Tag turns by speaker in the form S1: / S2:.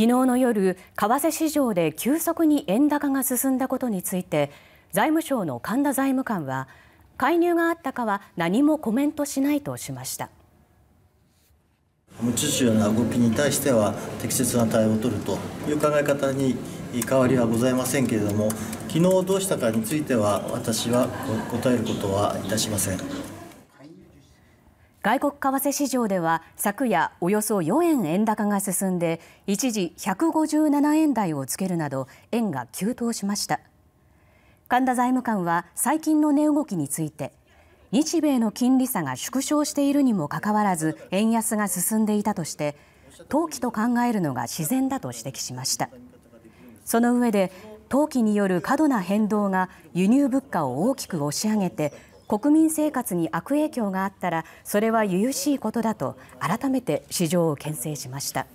S1: 昨日の夜、為替市場で急速に円高が進んだことについて財務省の神田財務官は介入があったかは何もコメントしないとしました。
S2: 無秩序な動きに対しては適切な対応を取るという考え方に変わりはございませんけれども昨日どうしたかについては私は答えることはいたしません。
S1: 外国為替市場では昨夜およそ4円円高が進んで一時157円台をつけるなど円が急騰しました神田財務官は最近の値動きについて日米の金利差が縮小しているにもかかわらず円安が進んでいたとして投機と考えるのが自然だと指摘しましたその上で投機による過度な変動が輸入物価を大きく押し上げて国民生活に悪影響があったらそれは由々しいことだと改めて市場を牽制しました。